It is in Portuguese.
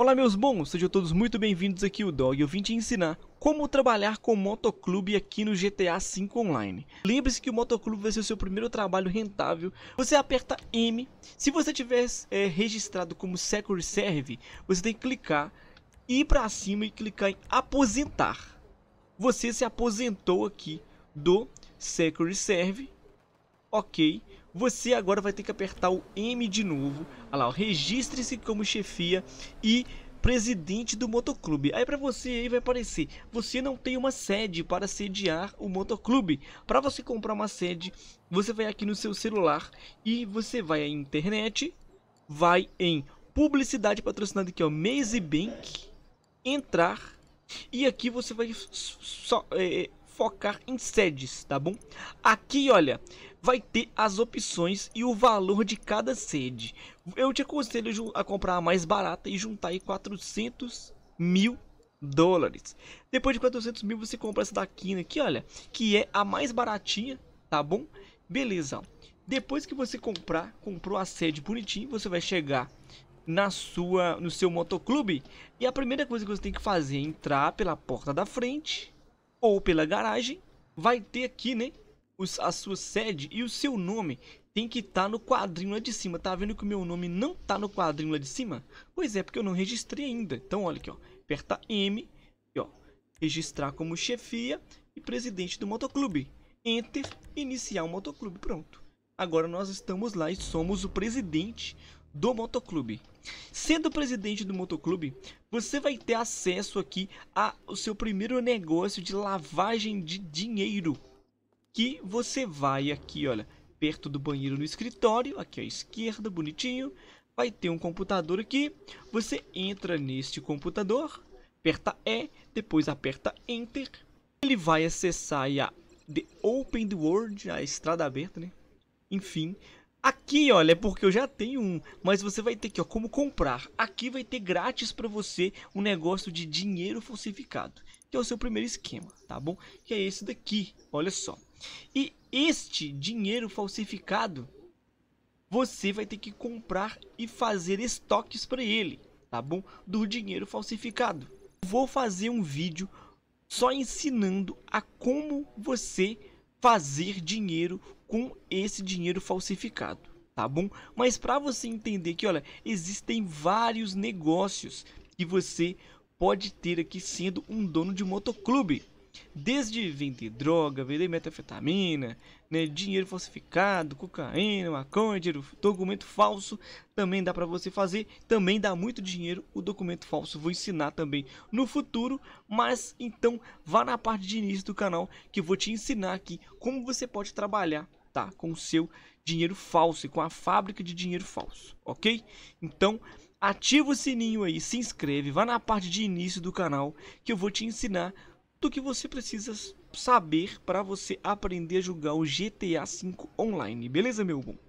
Olá meus bons, sejam todos muito bem-vindos aqui o Dog, eu vim te ensinar como trabalhar com motoclube aqui no GTA V Online. Lembre-se que o motoclube vai ser o seu primeiro trabalho rentável, você aperta M, se você tiver é, registrado como Secure Serve, você tem que clicar, ir para cima e clicar em aposentar. Você se aposentou aqui do Secure Serve ok, você agora vai ter que apertar o M de novo. Olha lá, registre-se como chefia e presidente do motoclube. Aí para você aí vai aparecer, você não tem uma sede para sediar o motoclube. Para você comprar uma sede, você vai aqui no seu celular e você vai à internet, vai em publicidade patrocinada aqui, ó, Maze Bank, entrar e aqui você vai só, é, é focar em sedes, tá bom? Aqui, olha, vai ter as opções e o valor de cada sede. Eu te aconselho a comprar a mais barata e juntar aí 400 mil dólares. Depois de 400 mil, você compra essa daqui, Kina né, aqui, olha, que é a mais baratinha, tá bom? Beleza. Depois que você comprar, comprou a sede bonitinho, você vai chegar na sua, no seu motoclube e a primeira coisa que você tem que fazer é entrar pela porta da frente ou pela garagem, vai ter aqui, né? Os, a sua sede e o seu nome tem que estar tá no quadrinho lá de cima. Tá vendo que o meu nome não tá no quadrinho lá de cima? Pois é, porque eu não registrei ainda. Então, olha aqui, ó. Aperta M, aqui, ó. Registrar como chefia e presidente do motoclube. Enter, iniciar o motoclube. Pronto. Agora nós estamos lá e somos o presidente do motoclube. Sendo presidente do motoclube, você vai ter acesso aqui ao seu primeiro negócio de lavagem de dinheiro. Que você vai aqui, olha, perto do banheiro no escritório, aqui à esquerda, bonitinho. Vai ter um computador aqui. Você entra neste computador, aperta E, depois aperta Enter. Ele vai acessar a The Open World, a estrada aberta, né? Enfim, Aqui, olha, é porque eu já tenho um, mas você vai ter que, ó, como comprar. Aqui vai ter grátis para você um negócio de dinheiro falsificado, que é o seu primeiro esquema, tá bom? Que é esse daqui, olha só. E este dinheiro falsificado, você vai ter que comprar e fazer estoques para ele, tá bom? Do dinheiro falsificado. Vou fazer um vídeo só ensinando a como você fazer dinheiro com esse dinheiro falsificado, tá bom? Mas para você entender que, olha, existem vários negócios que você pode ter aqui sendo um dono de motoclube. Desde vender droga, vender metafetamina, né, dinheiro falsificado, cocaína, maconha, dinheiro, documento falso, também dá para você fazer, também dá muito dinheiro o documento falso, vou ensinar também no futuro, mas então vá na parte de início do canal que eu vou te ensinar aqui como você pode trabalhar com com seu dinheiro falso e com a fábrica de dinheiro falso, ok? Então, ativa o sininho aí, se inscreve, vá na parte de início do canal que eu vou te ensinar do que você precisa saber para você aprender a jogar o GTA V online, beleza, meu bom?